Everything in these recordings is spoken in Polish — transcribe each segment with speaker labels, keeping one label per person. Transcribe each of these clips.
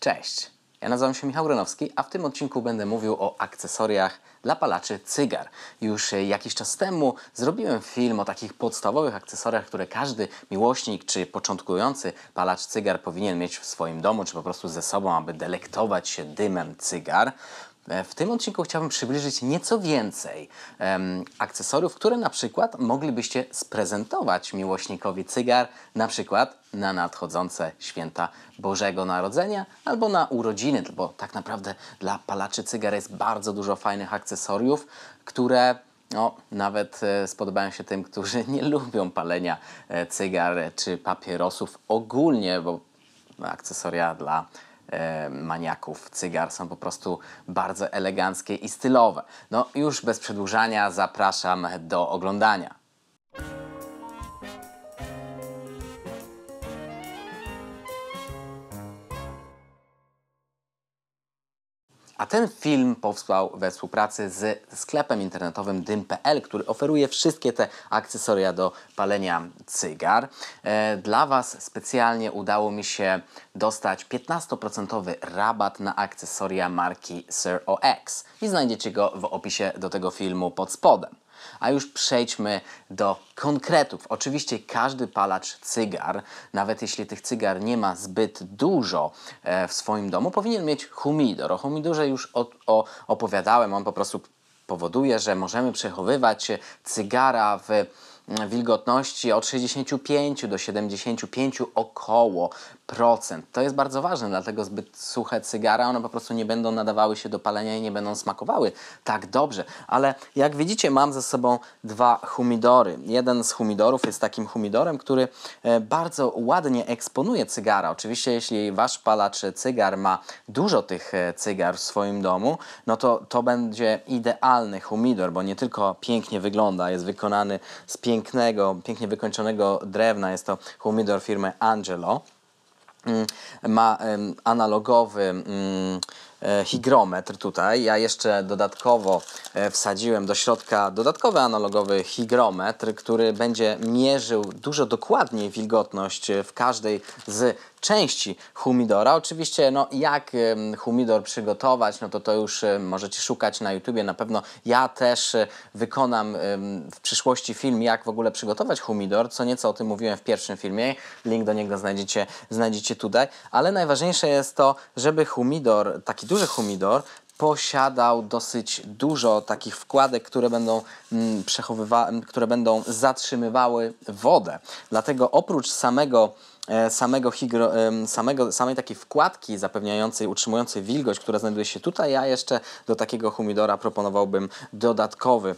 Speaker 1: Cześć! Ja nazywam się Michał Gronowski, a w tym odcinku będę mówił o akcesoriach dla palaczy cygar. Już jakiś czas temu zrobiłem film o takich podstawowych akcesoriach, które każdy miłośnik czy początkujący palacz cygar powinien mieć w swoim domu, czy po prostu ze sobą, aby delektować się dymem cygar. E, w tym odcinku chciałbym przybliżyć nieco więcej em, akcesoriów, które na przykład moglibyście sprezentować miłośnikowi cygar, na przykład na nadchodzące święta Bożego Narodzenia albo na urodziny, bo tak naprawdę dla palaczy cygar jest bardzo dużo fajnych akcesoriów, które no, nawet e, spodobają się tym, którzy nie lubią palenia e, cygar czy papierosów ogólnie, bo akcesoria dla E, maniaków cygar są po prostu bardzo eleganckie i stylowe. No już bez przedłużania zapraszam do oglądania. A ten film powstał we współpracy z sklepem internetowym dym.pl, który oferuje wszystkie te akcesoria do palenia cygar. E, dla Was specjalnie udało mi się dostać 15% rabat na akcesoria marki Sir OX i znajdziecie go w opisie do tego filmu pod spodem. A już przejdźmy do konkretów. Oczywiście każdy palacz cygar, nawet jeśli tych cygar nie ma zbyt dużo e, w swoim domu, powinien mieć humidor. O humidorze już o, opowiadałem, on po prostu powoduje, że możemy przechowywać cygara w mm, wilgotności od 65 do 75 około procent. To jest bardzo ważne, dlatego zbyt suche cygara, one po prostu nie będą nadawały się do palenia i nie będą smakowały tak dobrze. Ale jak widzicie, mam ze sobą dwa humidory. Jeden z humidorów jest takim humidorem, który e, bardzo ładnie eksponuje cygara. Oczywiście, jeśli wasz palacz cygar ma dużo tych e, cygar w swoim domu, no to to będzie idealny humidor, bo nie tylko pięknie wygląda, jest wykonany z pięknego, pięknie wykończonego drewna. Jest to humidor firmy Angelo. Mm, ma analogowy mm, E, higrometr tutaj. Ja jeszcze dodatkowo e, wsadziłem do środka dodatkowy analogowy higrometr, który będzie mierzył dużo dokładniej wilgotność e, w każdej z części humidora. Oczywiście no, jak humidor przygotować, no to to już możecie szukać na YouTubie na pewno. Ja też wykonam w przyszłości film, jak w ogóle przygotować humidor, co nieco o tym mówiłem w pierwszym filmie. Link do niego znajdziecie, znajdziecie tutaj. Ale najważniejsze jest to, żeby humidor taki duży humidor posiadał dosyć dużo takich wkładek, które będą, mm, przechowywa- mm, które będą zatrzymywały wodę. Dlatego oprócz samego E, samego, higro, samego, samej takiej wkładki zapewniającej, utrzymującej wilgoć, która znajduje się tutaj, ja jeszcze do takiego humidora proponowałbym dodatkowy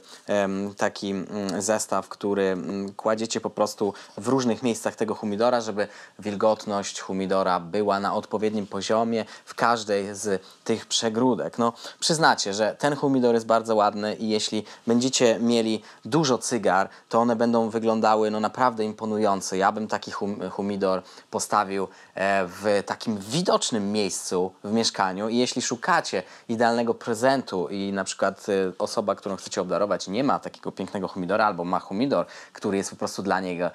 Speaker 1: taki mm, zestaw, który mm, kładziecie po prostu w różnych miejscach tego humidora, żeby wilgotność humidora była na odpowiednim poziomie w każdej z tych przegródek. No, przyznacie, że ten humidor jest bardzo ładny i jeśli będziecie mieli dużo cygar, to one będą wyglądały no, naprawdę imponująco. Ja bym taki hum humidor postawił e, w takim widocznym miejscu w mieszkaniu. I jeśli szukacie idealnego prezentu i na przykład e, osoba, którą chcecie obdarować, nie ma takiego pięknego humidora albo ma humidor, który jest po prostu dla niego,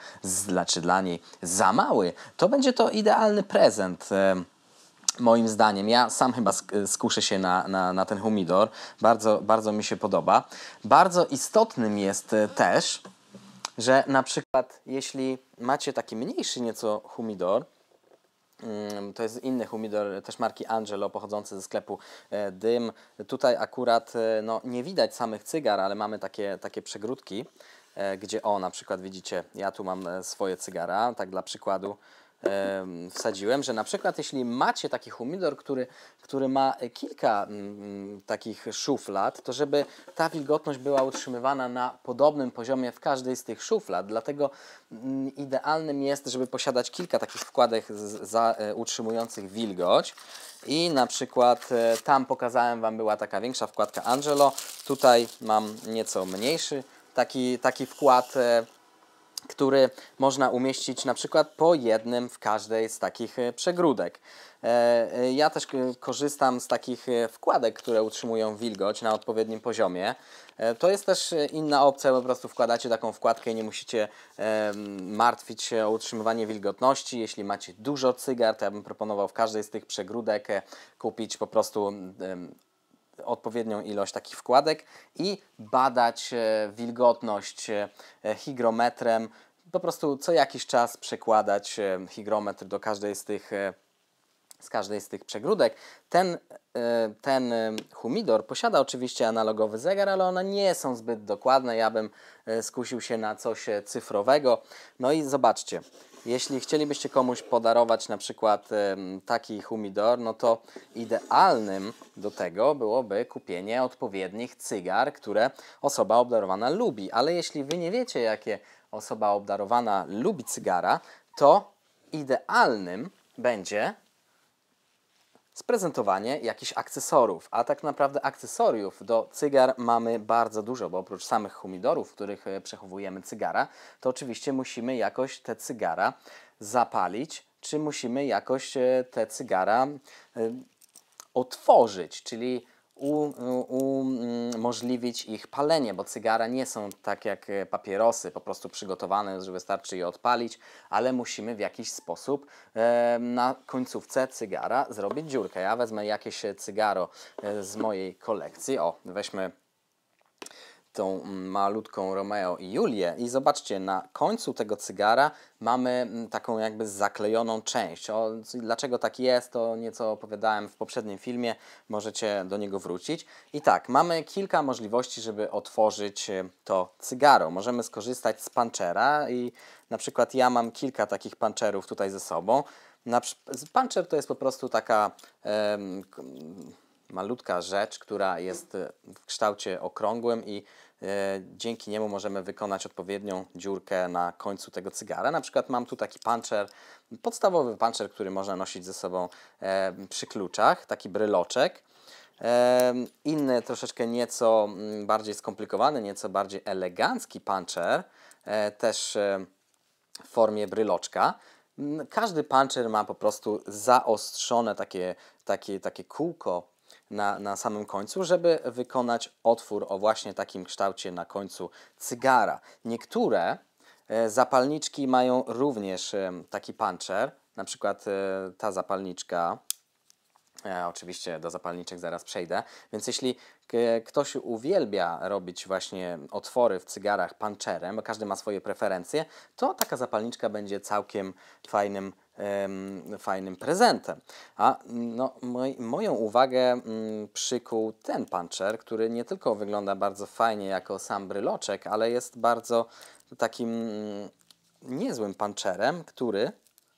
Speaker 1: dla, czy dla niej za mały, to będzie to idealny prezent e, moim zdaniem. Ja sam chyba skuszę się na, na, na, ten humidor. Bardzo, bardzo mi się podoba. Bardzo istotnym jest też że na przykład jeśli macie taki mniejszy nieco humidor, mm, to jest inny humidor też marki Angelo pochodzący ze sklepu e, Dym. Tutaj akurat e, no, nie widać samych cygar, ale mamy takie, takie przegródki, e, gdzie o na przykład widzicie, ja tu mam swoje cygara, tak dla przykładu wsadziłem, że na przykład jeśli macie taki humidor, który, który ma kilka mm, mm, takich szuflad, to żeby ta wilgotność była utrzymywana na podobnym poziomie w każdej z tych szuflad. Dlatego mm, idealnym jest, żeby posiadać kilka takich wkładek za, e, utrzymujących wilgoć. I na przykład e, tam pokazałem Wam była taka większa wkładka Angelo, tutaj mam nieco mniejszy taki, taki wkład e, który można umieścić na przykład po jednym w każdej z takich e, przegródek. E, e, ja też korzystam z takich wkładek, które utrzymują wilgoć na odpowiednim poziomie. To jest też inna opcja, po prostu wkładacie taką wkładkę i nie musicie martwić się o utrzymywanie wilgotności. Jeśli macie dużo cygar, to ja bym proponował w każdej z tych przegródek kupić po prostu odpowiednią ilość takich wkładek i badać e, wilgotność e, e, hygrometrem. Po prostu co jakiś czas przekładać hygrometr do każdej z tych, z każdej z tych przegródek. Ten, ten humidor posiada oczywiście analogowy zegar, ale one nie są zbyt dokładne. Ja bym skusił się na coś cyfrowego. No i zobaczcie, jeśli chcielibyście komuś podarować na przykład taki humidor, no to idealnym do tego byłoby kupienie odpowiednich cygar, które osoba obdarowana lubi. Ale jeśli wy nie wiecie, jakie osoba obdarowana lubi cygara, to idealnym będzie sprezentowanie jakichś akcesorów. A tak naprawdę akcesoriów do cygar mamy bardzo dużo, bo oprócz samych humidorów, w których e, przechowujemy cygara, to oczywiście musimy jakoś te cygara zapalić, czy musimy jakoś e, te cygara e, otworzyć, czyli Mm, umożliwić ich palenie, bo cygara nie są tak jak e, papierosy, po prostu przygotowane, że wystarczy je odpalić, ale musimy w jakiś sposób e, na końcówce cygara zrobić dziurkę. Ja wezmę jakieś e, cygaro z mojej kolekcji. O, weźmy tą mm, malutką Romeo i Julię i zobaczcie, na końcu tego cygara mamy mm, taką jakby zaklejoną część. O, dlaczego tak jest, to nieco opowiadałem w poprzednim filmie, możecie do niego wrócić. I tak, mamy kilka możliwości, żeby otworzyć e, to cygaro. Możemy skorzystać z panczera i na przykład ja mam kilka takich pancerów tutaj ze sobą. Na, to jest po prostu taka... malutka rzecz, która jest e, w kształcie okrągłym i E, dzięki niemu możemy wykonać odpowiednią dziurkę na końcu tego cygara. Na przykład mam tu taki puncher, podstawowy puncher, który można nosić ze sobą e, przy kluczach, taki bryloczek. E, inny, troszeczkę nieco mm, bardziej skomplikowany, nieco bardziej elegancki puncher, też w formie bryloczka. Mm, każdy puncher ma po prostu zaostrzone takie, takie, takie kółko na, na samym końcu, żeby wykonać otwór o właśnie takim kształcie na końcu cygara. Niektóre e, zapalniczki mają również e, taki puncher, na przykład e, ta zapalniczka, oczywiście do zapalniczek zaraz przejdę, więc jeśli ktoś uwielbia robić właśnie otwory w cygarach panczerem, każdy ma swoje preferencje, to taka zapalniczka będzie całkiem fajnym fajnym prezentem. A no, moj, moją uwagę mm, przykuł ten puncher, który nie tylko wygląda bardzo fajnie jako sam bryloczek, ale jest bardzo takim mm, niezłym puncherem, który,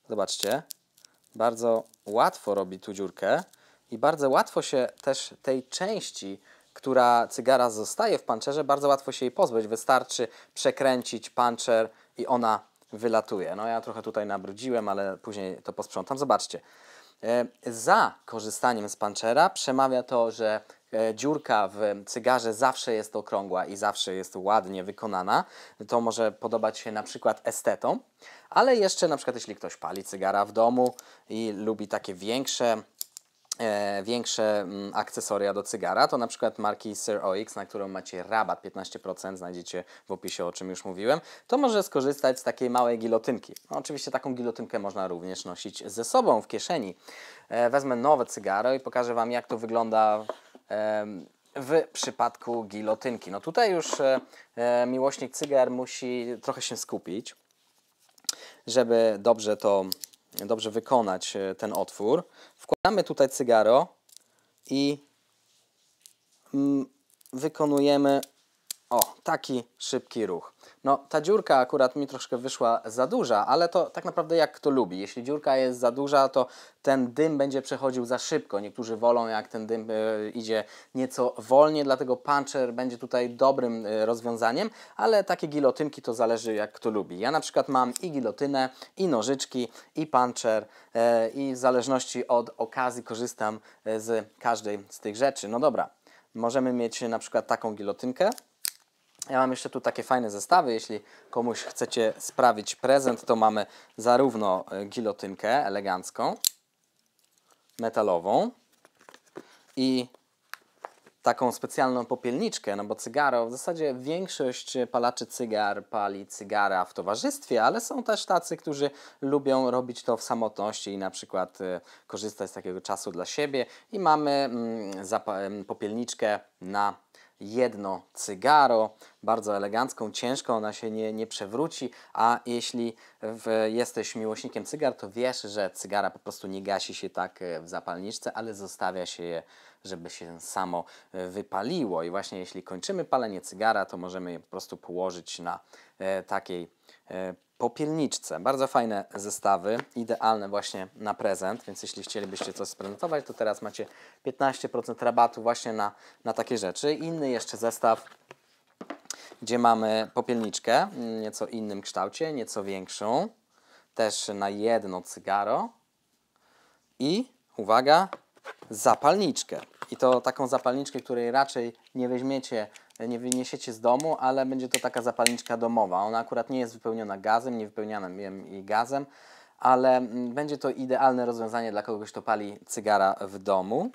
Speaker 1: zobaczcie, bardzo łatwo robi tu dziurkę i bardzo łatwo się też tej części która cygara zostaje w pancerze, bardzo łatwo się jej pozbyć. Wystarczy przekręcić pancer i ona wylatuje. No ja trochę tutaj nabrudziłem, ale później to posprzątam. Zobaczcie. E, za korzystaniem z panczera przemawia to, że e, dziurka w cygarze zawsze jest okrągła i zawsze jest ładnie wykonana. To może podobać się na przykład estetom, ale jeszcze na przykład jeśli ktoś pali cygara w domu i lubi takie większe E, większe m, mm, akcesoria do cygara, to na przykład marki Sir OX, na którą macie rabat 15%, znajdziecie w opisie, o czym już mówiłem, to może skorzystać z takiej małej gilotynki. No, oczywiście taką gilotynkę można również nosić ze sobą w kieszeni. E, wezmę nowe cygaro i pokażę Wam, jak to wygląda e, w przypadku gilotynki. No tutaj już e, e, miłośnik cygar musi trochę się skupić, żeby dobrze to dobrze wykonać e, ten otwór. Wkładamy tutaj cygaro i mm, wykonujemy o, taki szybki ruch. No, ta dziurka akurat mi troszkę wyszła za duża, ale to tak naprawdę jak kto lubi. Jeśli dziurka jest za duża, to ten dym będzie przechodził za szybko. Niektórzy wolą, jak ten dym y, idzie nieco wolniej, dlatego puncher będzie tutaj dobrym y, rozwiązaniem, ale takie gilotynki to zależy jak kto lubi. Ja na przykład mam i gilotynę, i nożyczki, i puncher y, e, i w zależności od okazji korzystam z każdej z tych rzeczy. No dobra, możemy mieć na przykład taką gilotynkę, ja mam jeszcze tu takie fajne zestawy. Jeśli komuś chcecie sprawić prezent, to mamy zarówno e, gilotynkę elegancką, metalową i taką specjalną popielniczkę, no bo cygaro, w zasadzie większość palaczy cygar pali cygara w towarzystwie, ale są też tacy, którzy lubią robić to w samotności i na przykład e, korzystać z takiego czasu dla siebie i mamy mm, popielniczkę na jedno cygaro, bardzo elegancką, ciężką, ona się nie, nie przewróci, a jeśli w, jesteś miłośnikiem cygar, to wiesz, że cygara po prostu nie gasi się tak e, w zapalniczce, ale zostawia się je, żeby się samo e, wypaliło. I właśnie jeśli kończymy palenie cygara, to możemy je po prostu położyć na e, takiej popielniczce. Bardzo fajne zestawy, idealne właśnie na prezent, więc jeśli chcielibyście coś sprezentować, to teraz macie 15% rabatu właśnie na, na takie rzeczy. Inny jeszcze zestaw, gdzie mamy popielniczkę mm, nieco innym kształcie, nieco większą, też na jedno cygaro i, uwaga, zapalniczkę. I to taką zapalniczkę, której raczej nie weźmiecie nie wyniesiecie z domu, ale będzie to taka zapalniczka domowa. Ona akurat nie jest wypełniona gazem, nie wypełniana jej gazem, ale mm, będzie to idealne rozwiązanie dla kogoś, kto pali cygara w domu.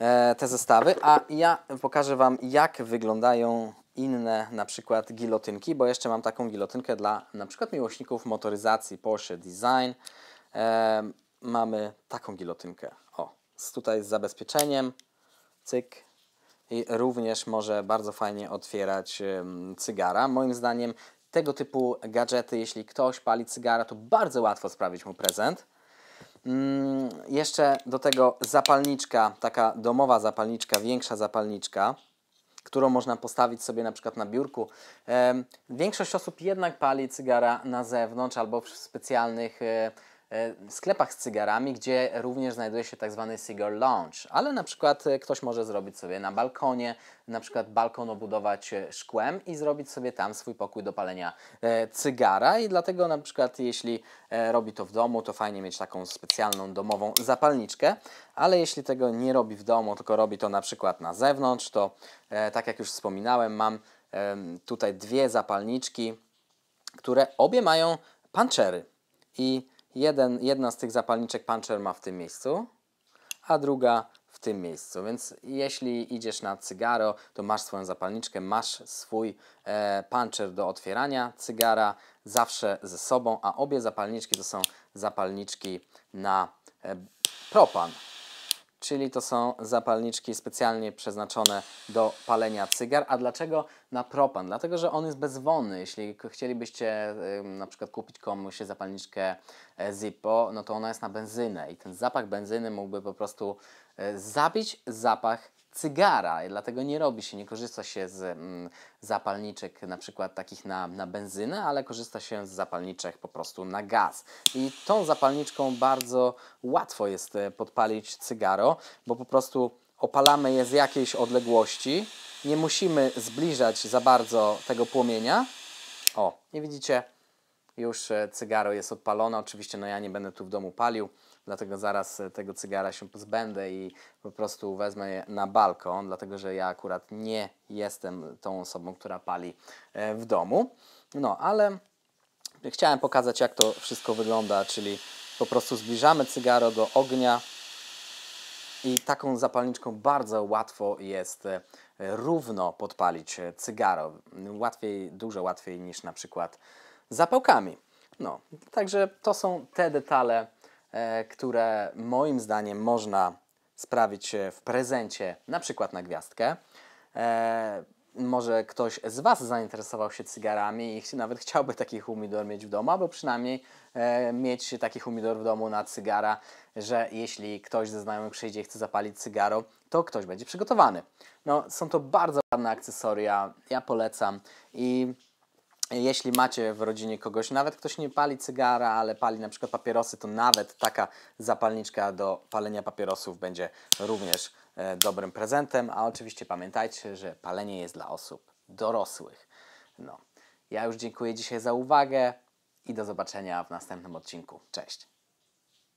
Speaker 1: E, te zestawy, a ja pokażę Wam, jak wyglądają inne na przykład gilotynki, bo jeszcze mam taką gilotynkę dla na przykład miłośników motoryzacji Porsche Design. E, mamy taką gilotynkę, o, tutaj z zabezpieczeniem, cyk, i również może bardzo fajnie otwierać cygara. Moim zdaniem tego typu gadżety, jeśli ktoś pali cygara, to bardzo łatwo sprawić mu prezent. Mm, jeszcze do tego zapalniczka, taka domowa zapalniczka, większa zapalniczka, którą można postawić sobie na przykład na biurku. większość osób jednak pali cygara na zewnątrz albo w specjalnych e, E, sklepach z cygarami, gdzie również znajduje się tak zwany cigar lounge, ale na przykład e, ktoś może zrobić sobie na balkonie, na przykład balkon obudować e, szkłem i zrobić sobie tam swój pokój do palenia cygara i dlatego na przykład jeśli robi to w domu, to fajnie mieć taką specjalną domową zapalniczkę, ale jeśli tego nie robi w domu, tylko robi to na przykład na zewnątrz, to tak jak już wspominałem, mam tutaj dwie zapalniczki, które obie mają pancery i Jeden, jedna z tych zapalniczek puncher ma w tym miejscu, a druga w tym miejscu. Więc jeśli idziesz na cygaro, to masz swoją zapalniczkę, masz swój e, puncher do otwierania cygara zawsze ze sobą, a obie zapalniczki to są zapalniczki na e, propan. Czyli to są zapalniczki specjalnie przeznaczone do palenia cygar. A dlaczego na propan, dlatego że on jest wony. Jeśli chcielibyście na przykład kupić komuś zapalniczkę e, Zippo, no to ona jest na benzynę i ten zapach benzyny mógłby po prostu e, zabić zapach cygara i dlatego nie robi się, nie korzysta się z mm, zapalniczek na przykład takich na, na benzynę, ale korzysta się z zapalniczek po prostu na gaz. I tą zapalniczką bardzo łatwo jest e, podpalić cygaro, bo po prostu opalamy je z jakiejś odległości. Nie musimy zbliżać za bardzo tego płomienia. O, nie widzicie, już e, cygaro jest odpalone. Oczywiście no ja nie będę tu w domu palił, dlatego zaraz e, tego cygara się pozbędę i po prostu wezmę je na balkon, dlatego że ja akurat nie jestem tą osobą, która pali e, w domu. No, ale chciałem pokazać, jak to wszystko wygląda, czyli po prostu zbliżamy cygaro do ognia, i taką zapalniczką bardzo łatwo jest e, równo podpalić e, cygaro. Łatwiej, dużo łatwiej niż na przykład zapałkami. No, także to są te detale, e, które moim zdaniem można sprawić w prezencie, na przykład na gwiazdkę może ktoś z Was zainteresował się cygarami i nawet chciałby taki humidor mieć w domu, albo przynajmniej e, mieć taki humidor w domu na cygara, że jeśli ktoś ze znajomych przyjdzie i chce zapalić cygaro, to ktoś będzie przygotowany. No, są to bardzo ładne akcesoria, ja polecam i jeśli macie w rodzinie kogoś, nawet ktoś nie pali cygara, ale pali na przykład papierosy, to nawet taka zapalniczka do palenia papierosów będzie również E, dobrym prezentem, a oczywiście pamiętajcie, że palenie jest dla osób dorosłych. No. Ja już dziękuję dzisiaj za uwagę i do zobaczenia w następnym odcinku. Cześć!